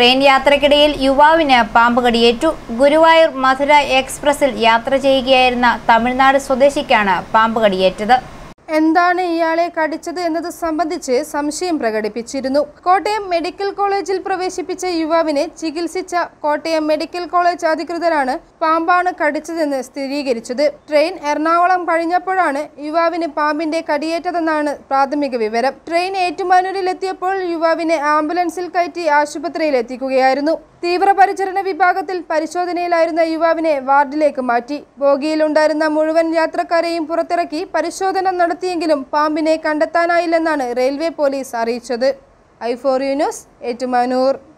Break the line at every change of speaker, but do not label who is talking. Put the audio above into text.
train യാത്രക്കിടയിൽ യുവാവിന് പാമ്പ് കടിയേറ്റു ഗുരുവായൂർ മധുര എക്സ്പ്രസിൽ യാത്ര
ചെയ്യുകയായിരുന്ന തമിഴ്നാട് സ്വദേശിക്കാണ് പാമ്പ് കടിയേറ്റത് എന്താണ് ഇയാളെ കടിച്ചത് എന്നത് സംബന്ധിച്ച് സംശയം പ്രകടിപ്പിച്ചിരുന്നു കോട്ടയം മെഡിക്കൽ കോളേജിൽ പ്രവേശിപ്പിച്ച യുവാവിനെ ചികിത്സിച്ച കോട്ടയം മെഡിക്കൽ കോളേജ് അധികൃതരാണ് പാമ്പാണ് കടിച്ചതെന്ന് സ്ഥിരീകരിച്ചത് ട്രെയിൻ എറണാകുളം കഴിഞ്ഞപ്പോഴാണ് യുവാവിന് പാമ്പിന്റെ കടിയേറ്റതെന്നാണ് പ്രാഥമിക വിവരം ട്രെയിൻ ഏറ്റുമാനൂരിലെത്തിയപ്പോൾ യുവാവിനെ ആംബുലൻസിൽ കയറ്റി ആശുപത്രിയിൽ എത്തിക്കുകയായിരുന്നു തീവ്രപരിചരണ വിഭാഗത്തിൽ പരിശോധനയിലായിരുന്ന യുവാവിനെ വാർഡിലേക്ക് മാറ്റി ബോഗിയിലുണ്ടായിരുന്ന മുഴുവൻ യാത്രക്കാരെയും പുറത്തിറക്കി പരിശോധന നടത്തി നടത്തിയെങ്കിലും പാമ്പിനെ കണ്ടെത്താനായില്ലെന്നാണ് റെയിൽവേ പോലീസ് അറിയിച്ചത് ഐഫോറിയു ന്യൂസ് ഏറ്റുമാനൂർ